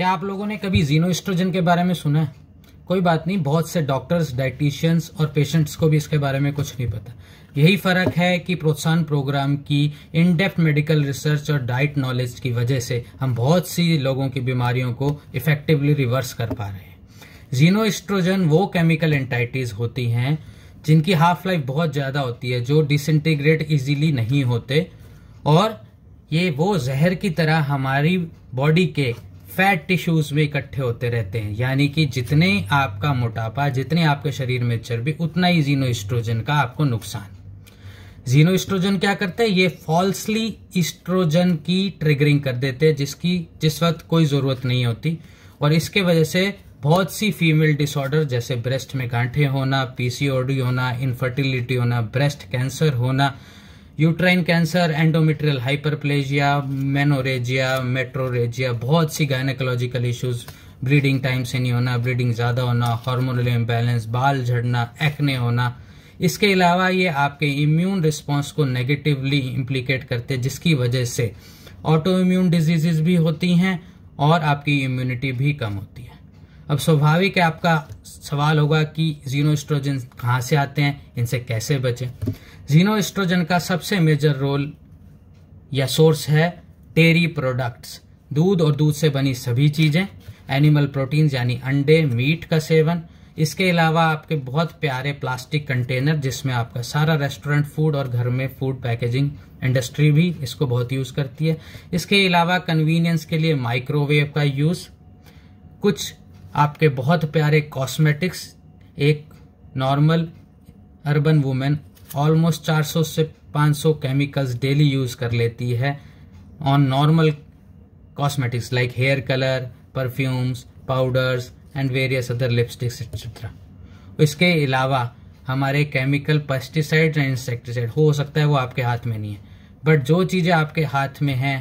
क्या आप लोगों ने कभी जीनोस्ट्रोजन के बारे में सुना है कोई बात नहीं बहुत से डॉक्टर्स डाइटिशियंस और पेशेंट्स को भी इसके बारे में कुछ नहीं पता यही फर्क है कि प्रोत्साहन प्रोग्राम की इन डेप्थ मेडिकल रिसर्च और डाइट नॉलेज की वजह से हम बहुत सी लोगों की बीमारियों को इफेक्टिवली रिवर्स कर पा रहे हैं जीनोस्ट्रोजन वो केमिकल एंटाइटीज होती हैं जिनकी हाफ लाइफ बहुत ज़्यादा होती है जो डिसइंटीग्रेट इजीली नहीं होते और ये वो जहर की तरह हमारी बॉडी के फैट टिश्यूज में इकट्ठे होते रहते हैं यानी कि जितने आपका मोटापा जितने आपके शरीर में चर्बी उतना ही जीनो का आपको नुकसान जीनो इस्ट्रोजन क्या करते हैं ये फॉल्सली इस्ट्रोजन की ट्रिगरिंग कर देते हैं जिसकी जिस वक्त कोई ज़रूरत नहीं होती और इसके वजह से बहुत सी फीमेल डिसऑर्डर जैसे ब्रेस्ट में गांठे होना पीसीओडी होना इनफर्टिलिटी होना ब्रेस्ट कैंसर होना uterine cancer endometrial hyperplasia menorrhagia metrorrhagia बहुत सी गायनेकोलॉजिकल इश्यूज ब्रीडिंग टाइम से नहीं होना ब्रीडिंग ज़्यादा होना हार्मोनल इम्बैलेंस बाल झड़ना एक्ने होना इसके अलावा ये आपके इम्यून रिस्पॉन्स को नेगेटिवली इम्प्लीकेट करते हैं जिसकी वजह से ऑटो इम्यून डिजीजेज भी होती हैं और आपकी इम्यूनिटी भी कम होती है अब स्वाभाविक है आपका सवाल होगा कि जीनो एस्ट्रोजन कहाँ से आते हैं इनसे कैसे बचें जीनो एस्ट्रोजन का सबसे मेजर रोल या सोर्स है टेरी प्रोडक्ट्स दूध और दूध से बनी सभी चीज़ें एनिमल प्रोटीन्स यानी अंडे मीट का सेवन इसके अलावा आपके बहुत प्यारे प्लास्टिक कंटेनर जिसमें आपका सारा रेस्टोरेंट फूड और घर में फूड पैकेजिंग इंडस्ट्री भी इसको बहुत यूज़ करती है इसके अलावा कन्वीनियंस के लिए माइक्रोवेव का यूज़ कुछ आपके बहुत प्यारे कॉस्मेटिक्स एक नॉर्मल अर्बन वुमेन ऑलमोस्ट 400 से 500 केमिकल्स डेली यूज़ कर लेती है on normal cosmetics like hair colour perfumes powders and various other lipsticks etcetera इसके अलावा हमारे केमिकल पेस्टिसाइड एंड इंसेक्टिसाइड हो सकता है वो आपके हाथ में नहीं है बट जो चीज़ें आपके हाथ में हैं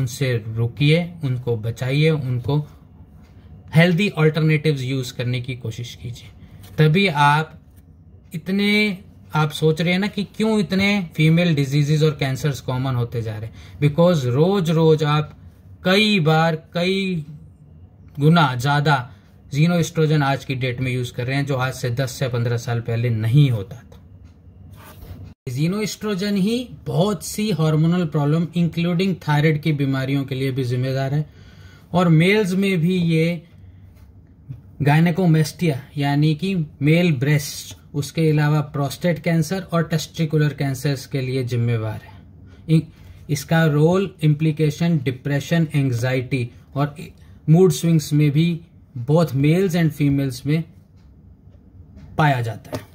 उनसे रुकिए उनको बचाइए उनको हेल्दी ऑल्टरनेटिव्स यूज़ करने की कोशिश कीजिए तभी आप इतने आप सोच रहे हैं ना कि क्यों इतने फीमेल डिजीजेज और कैंसर्स कॉमन होते जा रहे हैं बिकॉज रोज रोज आप कई बार कई गुना ज़्यादा जीनो एस्ट्रोजन आज की डेट में यूज़ कर रहे हैं जो आज से 10 से 15 साल पहले नहीं होता था जीनो एस्ट्रोजन ही बहुत सी हार्मोनल प्रॉब्लम इंक्लूडिंग थायराइड की बीमारियों के लिए भी जिम्मेदार है और मेल्स में भी ये गायनेकोमेस्टिया यानी कि मेल ब्रेस्ट उसके अलावा प्रोस्टेट कैंसर और टेस्टिकुलर कैंसर्स के लिए जिम्मेवार है इसका रोल इम्प्लीकेशन डिप्रेशन एंग्जाइटी और मूड स्विंग्स में भी बोथ मेल्स एंड फीमेल्स में पाया जाता है